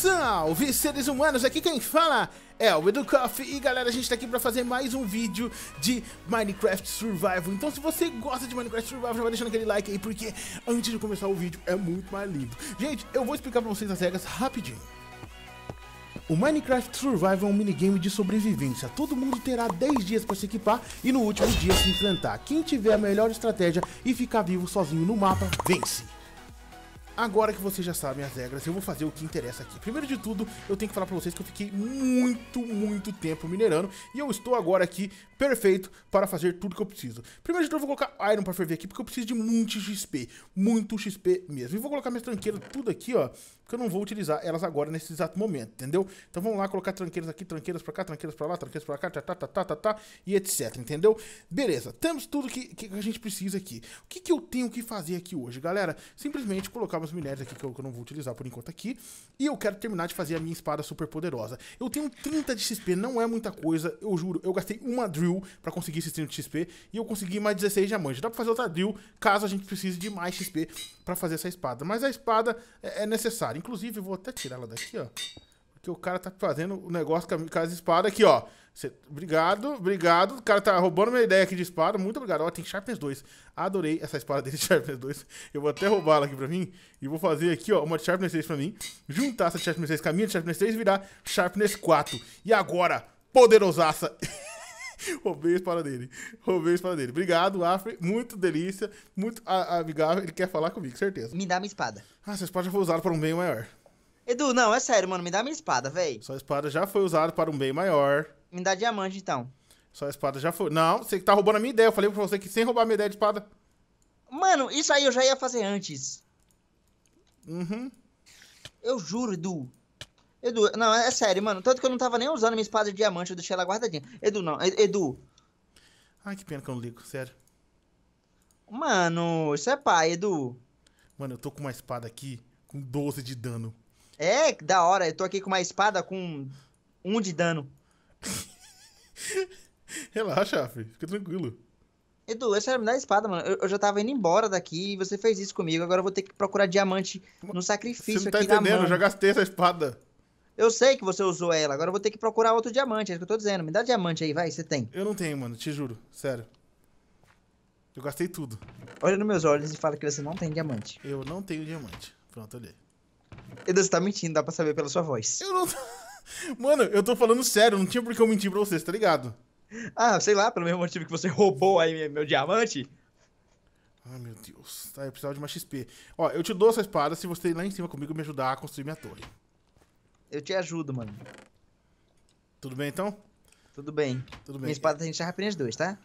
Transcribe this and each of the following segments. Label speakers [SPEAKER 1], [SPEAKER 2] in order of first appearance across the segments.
[SPEAKER 1] Salve seres humanos, aqui quem fala é o Educoff e galera, a gente tá aqui pra fazer mais um vídeo de Minecraft Survival Então se você gosta de Minecraft Survival, já vai deixando aquele like aí, porque antes de começar o vídeo é muito mais lindo Gente, eu vou explicar pra vocês as regras rapidinho o Minecraft Survival é um minigame de sobrevivência. Todo mundo terá 10 dias para se equipar e no último dia se enfrentar. Quem tiver a melhor estratégia e ficar vivo sozinho no mapa, vence. Agora que vocês já sabem as regras, eu vou fazer o que interessa aqui. Primeiro de tudo, eu tenho que falar pra vocês que eu fiquei muito, muito tempo minerando. E eu estou agora aqui perfeito para fazer tudo que eu preciso. Primeiro de tudo, eu vou colocar Iron pra ferver aqui, porque eu preciso de muito XP. Muito XP mesmo. E vou colocar minhas tranqueiras tudo aqui, ó. Porque eu não vou utilizar elas agora nesse exato momento, entendeu? Então vamos lá colocar tranqueiras aqui, tranqueiras pra cá, tranqueiras pra lá, tranqueiras pra cá, tá, tá, tá, tá, tá, tá, e etc, entendeu? Beleza, temos tudo que, que a gente precisa aqui. O que, que eu tenho que fazer aqui hoje, galera? Simplesmente colocar meus vários minérios aqui que eu, que eu, não vou utilizar por enquanto aqui. E eu quero terminar de fazer a minha espada super poderosa. Eu tenho 30 de XP, não é muita coisa, eu juro. Eu gastei uma drill pra conseguir esses 30 de XP e eu consegui mais 16 diamantes. Dá pra fazer outra drill caso a gente precise de mais XP pra fazer essa espada. Mas a espada é, é necessária. Inclusive, eu vou até tirar ela daqui, ó. Porque o cara tá fazendo o um negócio com as casa espada aqui, ó. Cê... Obrigado, obrigado. O cara tá roubando minha ideia aqui de espada. Muito obrigado. Ó, tem Sharpness 2. Adorei essa espada dele de Sharpness 2. Eu vou até roubá-la aqui pra mim. E vou fazer aqui, ó, uma de Sharpness 3 pra mim. Juntar essa de Sharpness 6 com a minha de Sharpness 3 e virar Sharpness 4. E agora, poderosaça. Roubei a espada dele. Roubei a espada dele. Obrigado, Afri. Muito delícia. Muito amigável. Ele quer falar comigo, certeza. Me dá uma espada. Ah, essa espada já foi usada para um bem maior. Edu, não, é sério, mano. Me dá minha espada, véi. Sua espada já foi usada para um bem maior. Me dá diamante, então. Sua espada já foi. Não, você que tá roubando a minha ideia. Eu falei pra você que sem roubar a minha ideia de espada. Mano, isso aí eu já ia fazer antes. Uhum. Eu juro, Edu. Edu, não, é sério, mano. Tanto que eu não tava nem usando minha espada de diamante, eu deixei ela guardadinha. Edu, não, Edu. Ai, que pena que eu não ligo, sério. Mano, isso é pai, Edu. Mano, eu tô com uma espada aqui com 12 de dano. É, que da hora. Eu tô aqui com uma espada com um de dano. Relaxa, filho. Fica tranquilo. Edu, essa era me minha espada, mano. Eu, eu, já tava indo embora daqui e você fez isso comigo. Agora eu vou ter que procurar diamante no sacrifício aqui Você não tá entendendo, eu já gastei essa espada. Eu sei que você usou ela, agora eu vou ter que procurar outro diamante, é isso que eu tô dizendo. Me dá diamante aí, vai, você tem. Eu não tenho, mano, te juro, sério. Eu gastei tudo. Olha nos meus olhos e fala que você não tem diamante. Eu não tenho diamante. Pronto, olhei. Edu, você tá mentindo, dá pra saber pela sua voz. Eu não. Mano, eu tô falando sério, não tinha por que eu mentir pra vocês, tá ligado? Ah, sei lá, pelo mesmo motivo que você roubou aí meu diamante. Ah, meu Deus. Tá, eu precisava de uma XP. Ó, eu te dou essa espada se você ir lá em cima comigo me ajudar a construir minha torre. Eu te ajudo, mano. Tudo bem, então? Tudo bem. Tudo bem. Minha espada tem chave apenas dois, tá?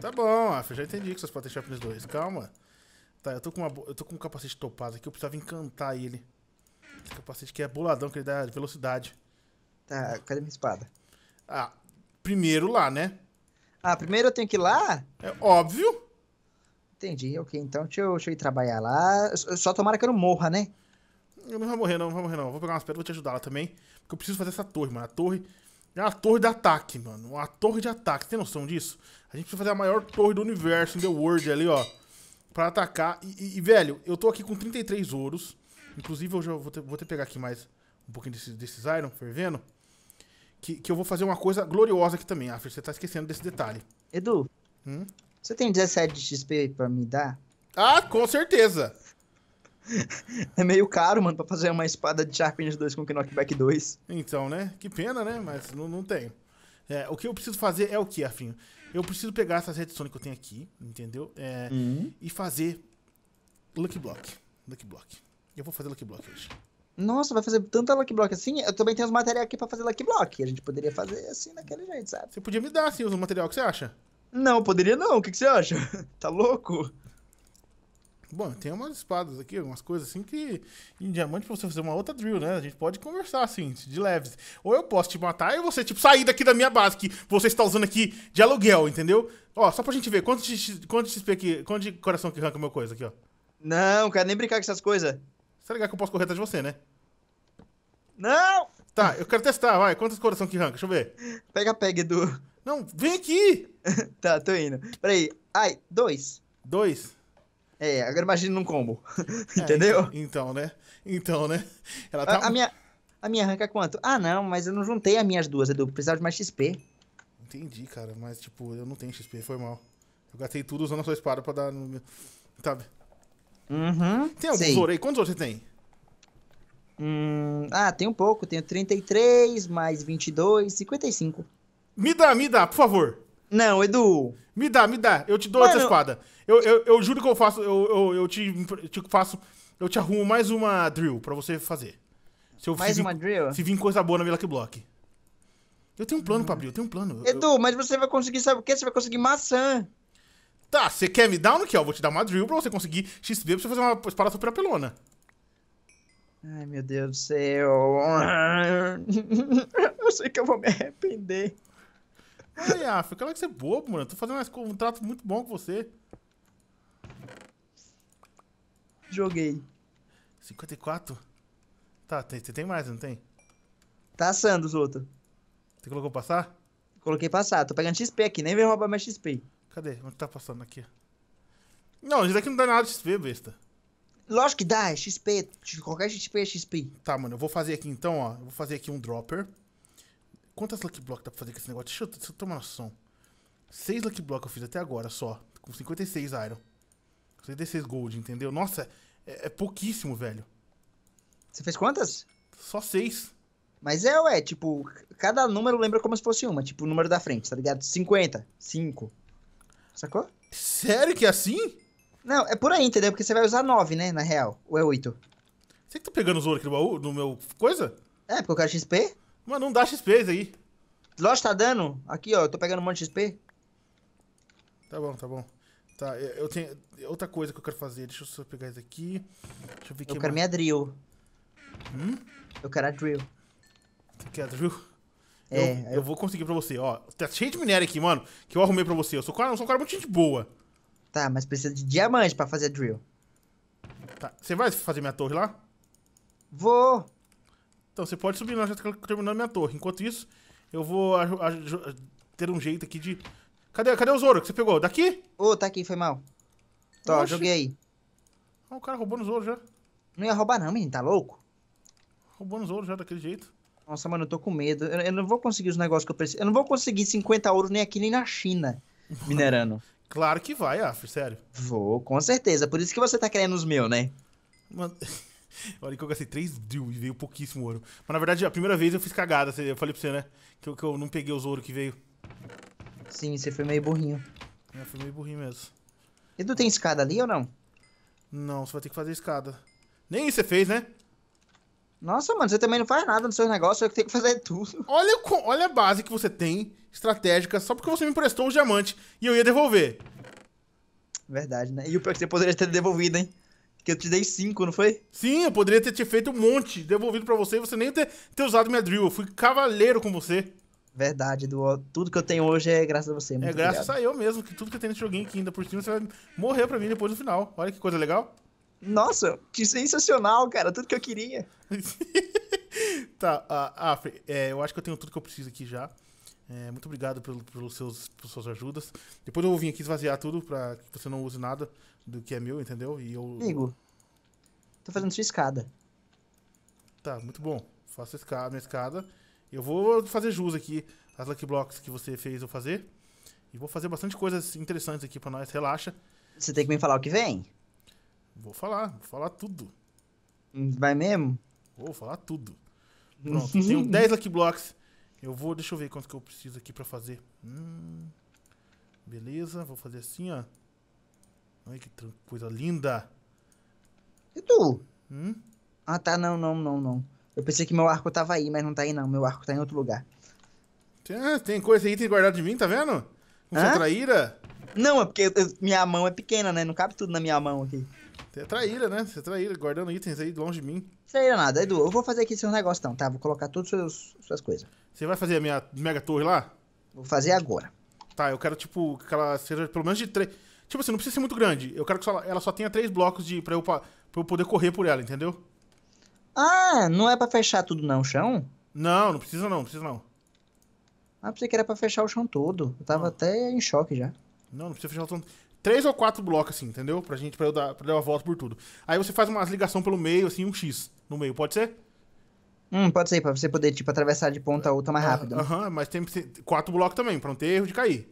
[SPEAKER 1] Tá bom, Af, já entendi que sua espada tem chave apenas dois. Calma. Tá, eu tô com, uma, eu tô com um capacete topado aqui, eu precisava encantar ele. Esse capacete que é boladão, que ele dá velocidade. Tá, cadê minha espada? Ah, primeiro lá, né? Ah, primeiro eu tenho que ir lá? É óbvio. Entendi, ok. Então deixa eu, deixa eu ir trabalhar lá. Só tomara que eu não morra, né? Eu não vou morrer, não, não vou morrer, não. Vou pegar umas pedras, vou te ajudar lá também. Porque eu preciso fazer essa torre, mano. A torre. É uma torre de ataque, mano. Uma torre de ataque. Você tem noção disso? A gente precisa fazer a maior torre do universo, in the world ali, ó para atacar. E, e, velho, eu tô aqui com 33 ouros. Inclusive, eu já vou ter, vou ter que pegar aqui mais um pouquinho desse, desses iron fervendo. Que, que eu vou fazer uma coisa gloriosa aqui também. Ah, você tá esquecendo desse detalhe. Edu, hum? você tem 17 XP para me dar? Ah, com certeza! é meio caro, mano, pra fazer uma espada de Sharpness 2 com Knockback 2. Então, né? Que pena, né? Mas não, não tenho. É, o que eu preciso fazer é o que, Afinho? Eu preciso pegar essas redstone que eu tenho aqui, entendeu? É, uhum. E fazer Lucky Block. Lucky Block. Eu vou fazer Lucky Block hoje. Nossa, vai fazer tanta Lucky Block assim? Eu também tenho os materiais aqui pra fazer Lucky Block. A gente poderia fazer assim, daquele jeito, sabe? Você podia me dar, assim, os material que você acha? Não, poderia não. O que, que você acha? tá louco? Bom, tem umas espadas aqui, algumas coisas assim que em diamante pra você fazer uma outra drill, né? A gente pode conversar assim, de leves. Ou eu posso te matar e você, tipo, sair daqui da minha base que você está usando aqui de aluguel, entendeu? Ó, só pra gente ver, quanto de, quanto de XP aqui, quanto de coração que arranca meu coisa aqui, ó. Não, cara, nem brincar com essas coisas. será tá que eu posso correr atrás de você, né? Não! Tá, eu quero testar, vai. Quantos coração que arranca? Deixa eu ver. Pega, pega, Edu. Não, vem aqui! tá, tô indo. Peraí. Ai, dois. Dois? É, agora imagina num combo. É, Entendeu? Então, né? Então, né? Ela tá... a, a, minha, a minha arranca quanto? Ah, não, mas eu não juntei as minhas duas, Edu. Precisava de mais XP. Entendi, cara, mas tipo, eu não tenho XP, foi mal. Eu gastei tudo usando a sua espada pra dar. No... Tá. Uhum. Tem alguns aí? Quantos você tem? Hum, ah, tem um pouco. Tenho 33, mais 22, 55. Me dá, me dá, por favor. Não, Edu. Me dá, me dá. Eu te dou Mano... essa espada. Eu, eu, eu, juro que eu faço. Eu, eu, eu te, te, faço. Eu te arrumo mais uma drill pra você fazer. Se eu, mais se uma vim, drill? Se vir coisa boa na minha Block. Eu tenho um plano, abrir, eu tenho um plano. Edu, eu... mas você vai conseguir, sabe o quê? Você vai conseguir maçã. Tá, você quer me dar ou não quer? Eu vou te dar uma drill pra você conseguir XP pra você fazer uma espada super apelona.
[SPEAKER 2] Ai, meu Deus do céu.
[SPEAKER 1] Eu sei que eu vou me arrepender. Ai, Af, cala que você é bobo, mano. Eu tô fazendo um trato muito bom com você. Joguei. 54? Tá, tem, tem mais, não tem? Tá assando os outros. Você colocou passar? Coloquei passar. Tô pegando XP aqui, nem vem roubar mais XP. Cadê? Onde tá passando aqui? Não, isso daqui não dá nada de XP, besta. Lógico que dá, é XP. Qualquer XP é XP. Tá, mano, eu vou fazer aqui então, ó. Eu vou fazer aqui um dropper. Quantas Lucky Block dá pra fazer com esse negócio? Deixa eu, deixa eu tomar noção. Seis Lucky Block eu fiz até agora só. Com 56 Iron. 56 Gold, entendeu? Nossa, é, é pouquíssimo, velho. Você fez quantas? Só seis. Mas é, ué, tipo, cada número lembra como se fosse uma. Tipo, o número da frente, tá ligado? 50, 5. Sacou? Sério que é assim? Não, é por aí, entendeu? Porque você vai usar 9, né, na real. Ou é 8. Você que tá pegando os ouro aqui no baú, no meu coisa? É, porque eu quero XP. Mano, não dá XP aí. Lógico, tá dando. Aqui, ó, eu tô pegando um monte de XP. Tá bom, tá bom. Tá, eu tenho outra coisa que eu quero fazer. Deixa eu só pegar isso aqui. Deixa eu ver Eu quero mais. minha drill. Hum? Eu quero a drill. Você quer a drill? É, eu, eu... eu vou conseguir pra você, ó. Tá cheio de minério aqui, mano, que eu arrumei pra você. Eu sou, eu sou um cara muito boa. Tá, mas precisa de diamante pra fazer a drill. Tá, você vai fazer minha torre lá? Vou. Então, você pode subir lá já tá terminando minha torre. Enquanto isso, eu vou ter um jeito aqui de... Cadê, cadê o Zoro que você pegou? Daqui? Ô, oh, tá aqui, foi mal. Tô, Oxi. joguei aí. Ah, o cara roubou no Zoro já. Não ia roubar não, menino, tá louco? Roubou no Zoro já, daquele jeito. Nossa, mano, eu tô com medo. Eu, eu não vou conseguir os negócios que eu preciso. Eu não vou conseguir 50 ouro nem aqui, nem na China,
[SPEAKER 2] minerando.
[SPEAKER 1] claro que vai, Af, sério. Vou, com certeza. Por isso que você tá querendo os meus, né? Mano... Olha que eu gastei 3 drill e veio pouquíssimo ouro. Mas na verdade, a primeira vez eu fiz cagada, eu falei pra você, né? Que eu, que eu não peguei os ouro que veio. Sim, você foi meio burrinho. É, foi meio burrinho mesmo. E tu tem escada ali ou não? Não, você vai ter que fazer escada. Nem isso você fez, né? Nossa, mano, você também não faz nada nos seus negócios, eu que tenho que fazer tudo. Olha, olha a base que você tem, estratégica, só porque você me emprestou o diamante e eu ia devolver. Verdade, né? E o pior é que você poderia ter devolvido, hein? Que eu te dei cinco, não foi? Sim, eu poderia ter te feito um monte, devolvido para você e você nem ter, ter usado minha drill. Eu fui cavaleiro com você. Verdade, do, tudo que eu tenho hoje é graças a você. é graças a eu mesmo, que tudo que eu tenho nesse joguinho aqui ainda por cima, você vai morrer pra mim depois do final. Olha que coisa legal. Nossa, que sensacional, cara. Tudo que eu queria. tá, Afri, ah, ah, é, eu acho que eu tenho tudo que eu preciso aqui já. É, muito obrigado pelo, pelos seus, pelas suas ajudas. Depois eu vou vir aqui esvaziar tudo pra que você não use nada do que é meu, entendeu? E eu. Amigo,
[SPEAKER 2] tô fazendo sua escada.
[SPEAKER 1] Tá, muito bom. Faço escada, minha escada. Eu vou fazer jus aqui as Lucky Blocks que você fez eu fazer. E vou fazer bastante coisas interessantes aqui pra nós, relaxa. Você tem que me falar o que vem? Vou falar, vou falar tudo. Vai mesmo? Vou falar tudo. Pronto, tenho 10 Lucky Blocks. Eu vou, deixa eu ver quanto que eu preciso aqui pra fazer. Hum, beleza, vou fazer assim, ó. Ai, que coisa linda. E tu? Hum? Ah, tá, não, não, não, não. Eu pensei que meu arco tava aí, mas não tá aí não. Meu arco tá em outro lugar. Ah, tem coisa aí, tem guardado de mim, tá vendo? Não sou traíra. Não, é porque minha mão é pequena, né? Não cabe tudo na minha mão aqui. Você é traíra, né? Você é traíra, guardando itens aí longe de mim. Traíra nada. Edu, eu vou fazer aqui seu negócio então, tá? Vou colocar todas as suas coisas. Você vai fazer a minha mega torre lá?
[SPEAKER 2] Vou fazer agora.
[SPEAKER 1] Tá, eu quero, tipo, que ela seja pelo menos de três... Tipo assim, não precisa ser muito grande. Eu quero que só, ela só tenha três blocos de, pra, eu, pra, pra eu poder correr por ela, entendeu? Ah, não é pra fechar tudo não, o chão? Não, não precisa não, não precisa não. Ah, pensei que era pra fechar
[SPEAKER 2] o chão todo. Eu tava não. até em choque já.
[SPEAKER 1] Não, não precisa fechar o chão todo. Três ou quatro blocos, assim, entendeu? Pra gente, pra eu dar, pra dar uma volta por tudo. Aí você faz umas ligação pelo meio, assim, um X no meio, pode ser? Hum, pode ser, pra você poder, tipo, atravessar de ponta a outra mais rápido. Aham, mas tem quatro blocos também, pra não ter erro de cair.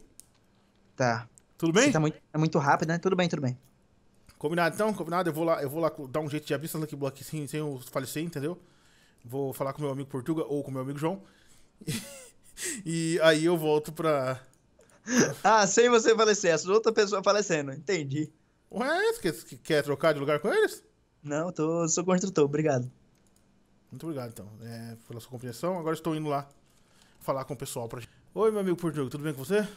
[SPEAKER 1] Tá. Tudo bem? Tá muito, é muito rápido, né? Tudo bem, tudo bem. Combinado então, combinado. Eu vou lá, eu vou lá dar um jeito de abrir essa Lucky Block sem, sem eu falecer, entendeu? Vou falar com meu amigo Portuga ou com meu amigo João. e aí eu volto pra. ah, sem você falecer, essa outra pessoa falecendo, entendi. Ué, você quer, trocar de lugar com eles? Não, tô, sou construtor, obrigado. Muito obrigado então, é, pela sua compreensão. Agora estou indo lá falar com o pessoal pra gente. Oi, meu amigo
[SPEAKER 2] Portuga, tudo bem com você?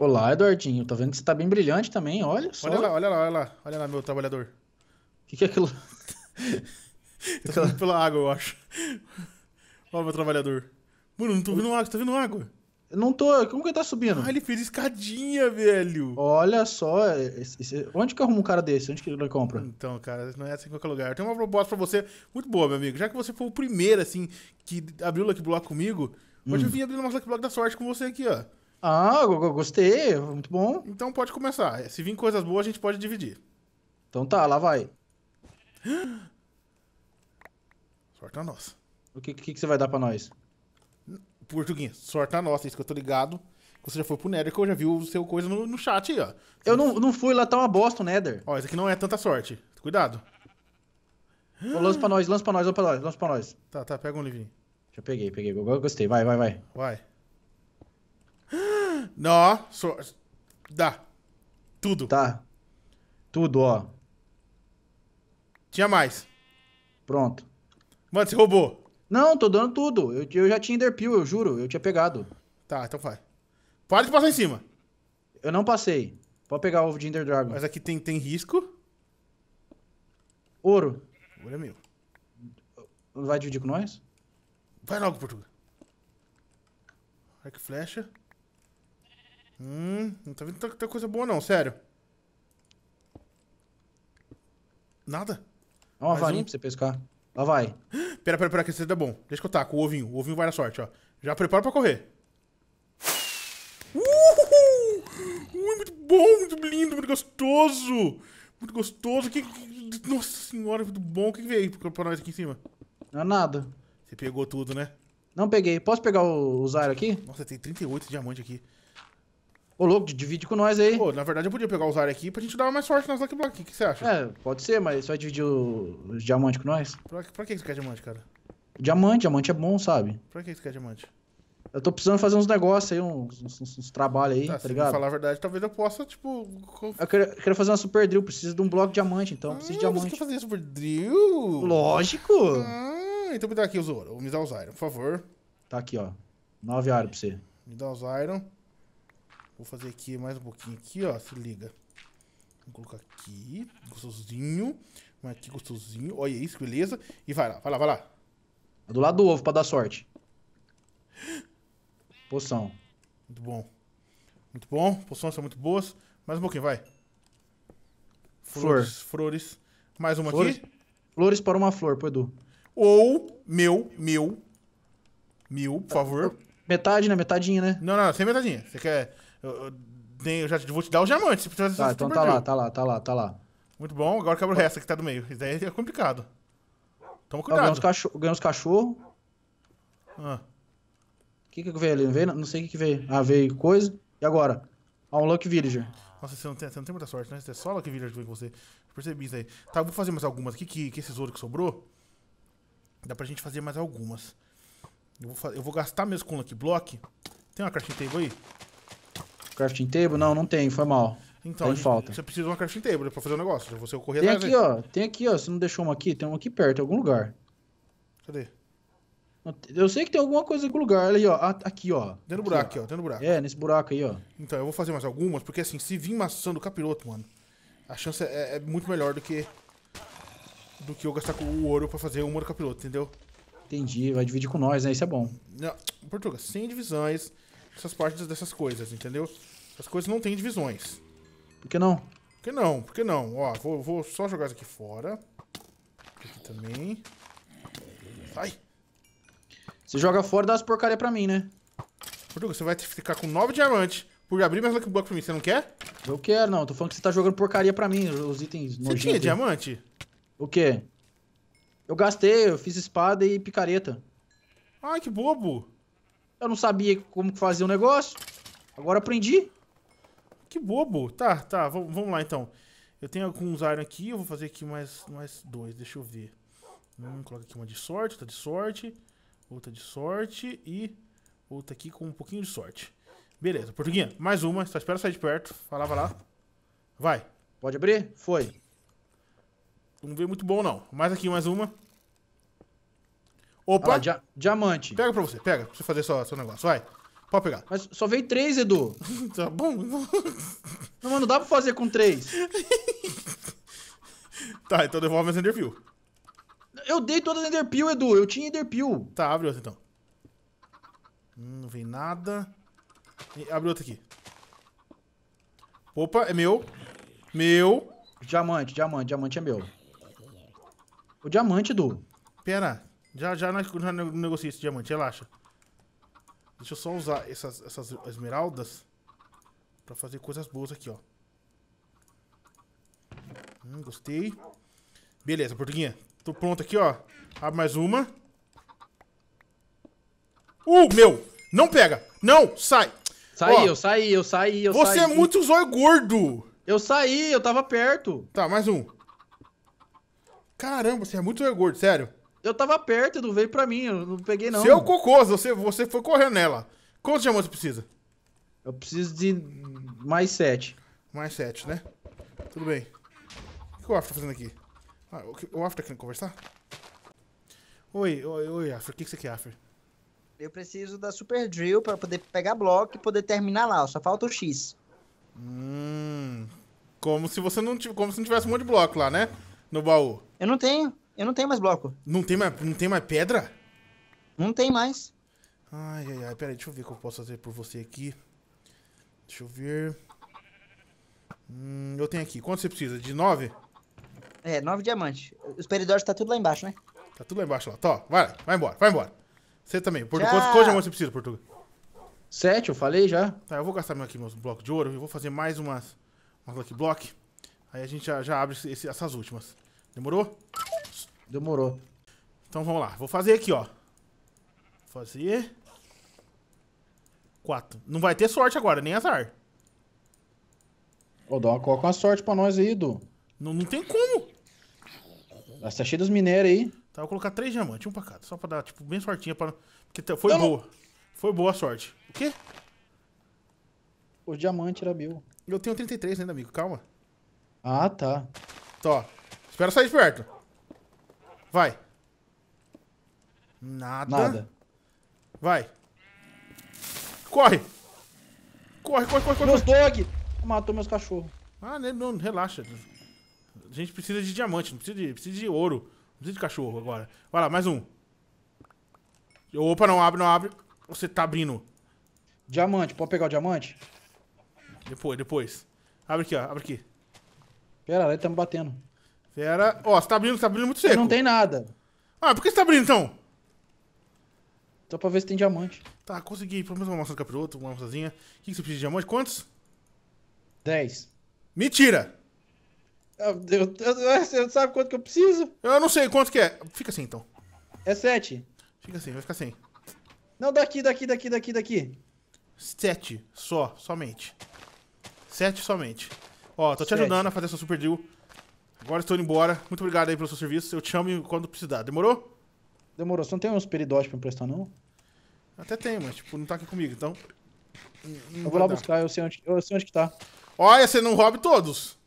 [SPEAKER 2] Olá, Eduardinho. Tá vendo que você tá bem brilhante também, olha só. Olha lá, olha lá, olha lá. Olha
[SPEAKER 1] lá, meu trabalhador. O
[SPEAKER 2] que, que é aquilo? tá aquela... pela água, eu acho.
[SPEAKER 1] Olha meu trabalhador.
[SPEAKER 2] Mano, não tô vendo água, você tá vendo água? Eu não tô, como que ele tá subindo? Ah, ele fez escadinha, velho. Olha só, esse, esse... onde que arruma um cara
[SPEAKER 1] desse? Onde que ele compra? Então, cara, não é assim em qualquer lugar. Eu tenho uma proposta pra você, muito boa, meu amigo. Já que você foi o primeiro, assim, que abriu o Lucky Block comigo, hum. hoje eu vim abrir o Lucky Block da sorte com você aqui, ó. Ah, gostei, muito bom. Então pode começar. Se vir coisas boas, a gente pode dividir. Então tá, lá vai. Sorte a nossa. O que, que, que, você vai dar pra nós? Português. sorte a nossa, é isso que eu tô ligado. Você já foi pro Nether, que eu já vi o seu coisa no, no chat aí, ó. Eu não, não fui lá, tá uma bosta o Nether. Ó, isso aqui não é tanta sorte. Cuidado. Ô, lança pra nós, lança pra nós, lança pra nós, nós. Tá, tá, pega um livrinho.
[SPEAKER 2] Já peguei, peguei. Gostei, vai, vai, vai.
[SPEAKER 1] Vai não so... dá. Tudo. Tá. Tudo,
[SPEAKER 2] ó. Tinha mais. Pronto. Mano, você roubou. Não, tô dando tudo. Eu, eu já tinha Enderpeel, eu juro. Eu tinha pegado. Tá, então vai. Para de passar em cima. Eu não passei. Pode pegar o ovo de Ender Dragon. Mas aqui tem, tem risco. Ouro. Ouro é meu. Vai dividir com nós? Vai logo, Portugal. Arco e flecha.
[SPEAKER 1] Hum, não tá vendo tanta coisa boa não, sério. Nada.
[SPEAKER 2] Dá uma varinha um. pra você pescar.
[SPEAKER 1] Lá vai. Pera, pera, pera, que esse é bom. Deixa que eu taco o ovinho. O ovinho vai na sorte, ó. Já prepara pra correr. Uhul! muito bom, muito lindo, muito gostoso. Muito gostoso. Que, que... Nossa senhora, muito bom. O que, veio pra nós aqui em cima? Não é nada. Você pegou tudo, né? Não peguei. Posso pegar o, o Zyro aqui? Nossa, tem 38 diamantes aqui. Ô, louco, divide com nós aí. Pô, na verdade eu podia pegar os áreas aqui pra gente dar mais sorte nas Lucky Block.
[SPEAKER 2] O que você acha? É, pode ser, mas só dividir os diamantes com nós.
[SPEAKER 1] Pra, pra que você quer diamante, cara?
[SPEAKER 2] Diamante, diamante é bom, sabe?
[SPEAKER 1] Pra que você quer diamante?
[SPEAKER 2] Eu tô precisando fazer uns negócios aí, uns, uns, uns, uns trabalhos aí, tá, tá ligado? Se falar a verdade, talvez eu possa, tipo. Eu quero, quero fazer uma super drill, preciso de um bloco de diamante, então. Ah, preciso de ah, diamante. Você quer fazer super drill? Lógico! Ah, então me dá aqui os ouro. Me dá os iron, por favor. Tá aqui, ó. Nove iron pra você. Me dá os iron.
[SPEAKER 1] Vou fazer aqui mais um pouquinho aqui, ó. Se liga. Vou colocar aqui. Gostosinho. Mas aqui gostosinho. Olha isso, beleza. E vai lá, vai lá, vai lá.
[SPEAKER 2] É do lado do ovo pra dar sorte. Poção.
[SPEAKER 1] Muito bom. Muito bom. Poções são muito boas. Mais um pouquinho, vai. Flores. Flor.
[SPEAKER 2] Flores. Mais uma flores. aqui. Flores para uma flor, pro Edu. Ou meu, meu. Mil, por favor. Metade, né? Metadinha, né? Não, não, sem metadinha.
[SPEAKER 1] Você quer eu, já vou te dar o diamante. Se precisar, tá, então tá lá, tá
[SPEAKER 2] lá, tá lá, tá lá.
[SPEAKER 1] Muito bom, agora quebra o resto que tá do meio. Isso daí é complicado. Toma cuidado. Ganhamos
[SPEAKER 2] cachorro. Ganhamos cachorro. Ah. O que que veio ali? Não, veio? não sei o que, que veio. Ah, veio coisa. E agora? Ah, um Lucky Villager.
[SPEAKER 1] Nossa, você não, tem, você não tem muita sorte, né? Você é só Lucky Villager que vem com você. Eu percebi isso aí. Tá, vou fazer mais algumas aqui, que, que esses ouro que sobrou. Dá pra gente fazer mais algumas. Eu vou, eu vou gastar mesmo com o Lucky Block. Tem uma caixinha de table aí?
[SPEAKER 2] Crafting table? Não, não tem, foi mal. Então, tem falta. você
[SPEAKER 1] precisa de uma crafting table pra fazer o um negócio. Você correr tem aqui, ó.
[SPEAKER 2] Tem aqui, ó. Você não deixou uma aqui? Tem uma aqui perto, em algum lugar. Cadê? Eu sei que tem alguma coisa em algum lugar. ali ó. Aqui, ó. Dentro do buraco, aqui, ó. ó. Dentro do buraco. É, nesse
[SPEAKER 1] buraco aí, ó. Então, eu vou fazer mais algumas, porque assim, se vir maçã do capiroto, mano, a chance é, é muito melhor do que. Do que eu gastar o ouro pra fazer uma do capiroto, entendeu?
[SPEAKER 2] Entendi, vai dividir com nós, né? Isso é bom.
[SPEAKER 1] Não, Portuga, sem divisões, essas partes dessas coisas, entendeu? As coisas não têm divisões.
[SPEAKER 2] Por que não? Por
[SPEAKER 1] que não? Por que não? Ó, vou, vou só jogar isso aqui fora. Aqui também. Ai!
[SPEAKER 2] Você joga fora e dá as porcaria pra mim, né? Portuga, você vai ficar com nove diamantes por abrir mais Lucky Block pra mim. Você não quer? Eu quero, não. Tô falando que você tá jogando porcaria pra mim, os itens Você tinha diamante? O quê? Eu gastei, eu fiz espada e picareta. Ai, que bobo. Eu não sabia como fazer o um negócio. Agora aprendi. Que bobo. Tá, tá, vamos lá então. Eu tenho alguns
[SPEAKER 1] iron aqui, eu vou fazer aqui mais, mais dois, deixa eu ver. Hum, coloca aqui uma de sorte, outra de sorte, outra de sorte e outra aqui com um pouquinho de sorte. Beleza, Portuguinha, mais uma, só espera sair de perto. Falava lá. Vai. Pode abrir? Foi. Não veio muito bom, não. Mais aqui, mais uma.
[SPEAKER 2] Opa! Ah, dia diamante. Pega pra você, pega, pra você fazer só seu negócio, vai. Pode pegar. Mas só veio três, Edu. tá bom. Não, mas não dá pra fazer com três.
[SPEAKER 1] tá, então devolve as Enderpeel.
[SPEAKER 2] Eu dei todas as Enderpeel, Edu. Eu tinha
[SPEAKER 1] Enderpeel. Tá, abre outra então. Hum, não vem nada. E abre
[SPEAKER 2] outra aqui. Opa, é meu. Meu. Diamante, diamante, diamante é meu. O diamante, Edu. Pera, já, já,
[SPEAKER 1] já negociei esse diamante, relaxa. Deixa eu só usar essas, essas esmeraldas pra fazer coisas boas aqui, ó. Hum, gostei. Beleza, portuguinha. Tô pronto aqui, ó. Abre mais uma. Uh, meu! Não pega! Não! Sai! Saí, ó, eu
[SPEAKER 2] saí, eu saí, eu você saí. Você é muito zóio gordo!
[SPEAKER 1] Eu saí, eu tava perto. Tá, mais um. Caramba, você é muito zóio gordo, sério. Eu tava perto, não veio pra mim, eu não peguei não. Seu cocô, você, você foi correndo nela. Quantos diamantes você precisa? Eu preciso de mais sete. Mais sete, né? Tudo bem. O que o Afro tá fazendo aqui? Ah, o Afro tá querendo conversar? Oi, oi, oi, Afro. O que, que você quer, Afro? Eu preciso da Super Drill pra poder pegar bloco e poder terminar lá. Só falta o X. Hum. Como se você não, como se não tivesse um monte de bloco lá, né? No baú. Eu não tenho. Eu não tenho mais bloco. Não tem mais, não tem mais pedra? Não tem mais. Ai, ai, ai. Peraí, deixa eu ver o que eu posso fazer por você aqui. Deixa eu ver. Hum, eu tenho aqui. Quanto você precisa? De nove? É, nove diamantes. Os peridórios tá tudo lá embaixo, né? Tá tudo lá embaixo lá. Tó, tá, vai, vai embora, vai embora. Você também. Portugal, quantos, quantos diamantes você precisa, Portugal? Sete, eu falei já. Tá, eu vou gastar meu aqui meus blocos de ouro. Eu vou fazer mais umas, umas Lucky Block. Aí a gente já, já abre esse, essas últimas. Demorou? Demorou. Então vamos lá. Vou fazer aqui, ó. Fazer. Quatro. Não vai ter sorte agora, nem azar.
[SPEAKER 2] Ô, uma coloca uma sorte pra nós aí, Du. Não, não tem como. Tá cheio das minérias aí.
[SPEAKER 1] Tá, vou colocar três diamantes, um pra cada. Só pra dar, tipo, bem sortinha pra... Porque tá, foi não, boa. Não. Foi boa a sorte. O quê? O diamante era meu. Eu tenho 33 ainda, amigo. Calma.
[SPEAKER 2] Ah, tá.
[SPEAKER 1] Tô. Então, espera sair de perto. Vai. Nada. Nada. Vai. Corre.
[SPEAKER 2] Corre, corre, corre, corre. Meus dog. Matou meus cachorros. Ah,
[SPEAKER 1] né, não, relaxa. A gente precisa de diamante, não precisa de, precisa de ouro. Não precisa de cachorro agora. Vai lá, mais um. Opa, não abre, não abre. Você tá abrindo. Diamante, pode pegar o diamante? Depois, depois. Abre aqui, ó, abre aqui.
[SPEAKER 2] Pera, tá estamos batendo.
[SPEAKER 1] Pera. Ó, você tá abrindo, você tá abrindo muito seco. Não tem nada.
[SPEAKER 2] Ah, por que você tá abrindo então?
[SPEAKER 1] Só pra ver se tem diamante. Tá, consegui pelo menos uma maçã do capiroto, uma maçãzinha. O que, você precisa de diamante? Quantos? Dez. Mentira! Eu, eu, eu, você não sabe quanto que eu preciso? Eu não sei quanto que é. Fica assim então. É sete. Fica assim, vai ficar assim. Não, daqui, daqui, daqui, daqui, daqui. Sete. Só, somente. Sete somente. Ó, tô te Sete. ajudando a fazer essa super deal. Agora estou indo embora. Muito obrigado aí pelo seu serviço. Eu te chamo quando precisar. Demorou? Demorou. Você não tem uns peridotes pra emprestar, não? Até tem, mas tipo, não tá aqui comigo, então. Não eu vou lá dar. buscar, eu sei, onde, eu sei onde que tá. Olha, você não roube todos.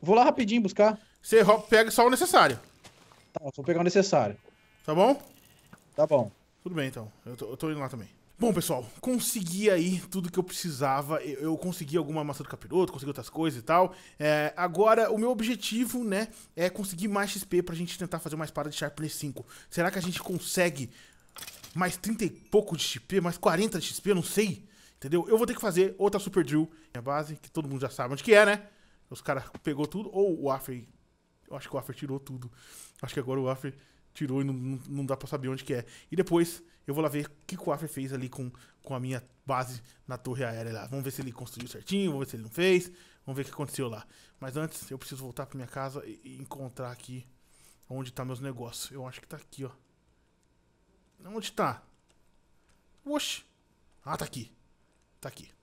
[SPEAKER 1] Vou lá rapidinho buscar. Você rouba, pega só o necessário. Tá, vou pegar o necessário. Tá bom? Tá bom. Tudo bem, então. Eu tô, eu tô indo lá também. Bom, pessoal, consegui aí tudo que eu precisava. Eu consegui alguma maçã do capiroto, consegui outras coisas e tal. É, agora, o meu objetivo, né, é conseguir mais XP pra gente tentar fazer uma espada de Sharpness 5. Será que a gente consegue mais 30 e pouco de XP, mais 40 de XP? Eu não sei, entendeu? Eu vou ter que fazer outra Super Drill, minha base, que todo mundo já sabe onde que é, né? Os caras pegou tudo, ou o Affer... Eu acho que o Affer tirou tudo. Acho que agora o Affer tirou e não, não, dá para saber onde que é. E depois eu vou lá ver o que o Affer fez ali com, com a minha base na torre aérea lá. Vamos ver se ele construiu certinho, vamos ver se ele não fez, vamos ver o que aconteceu lá. Mas antes eu preciso voltar para minha casa e, e encontrar aqui onde tá meus negócios. Eu acho que tá aqui, ó. Onde tá? Oxi. Ah, tá aqui. Tá aqui.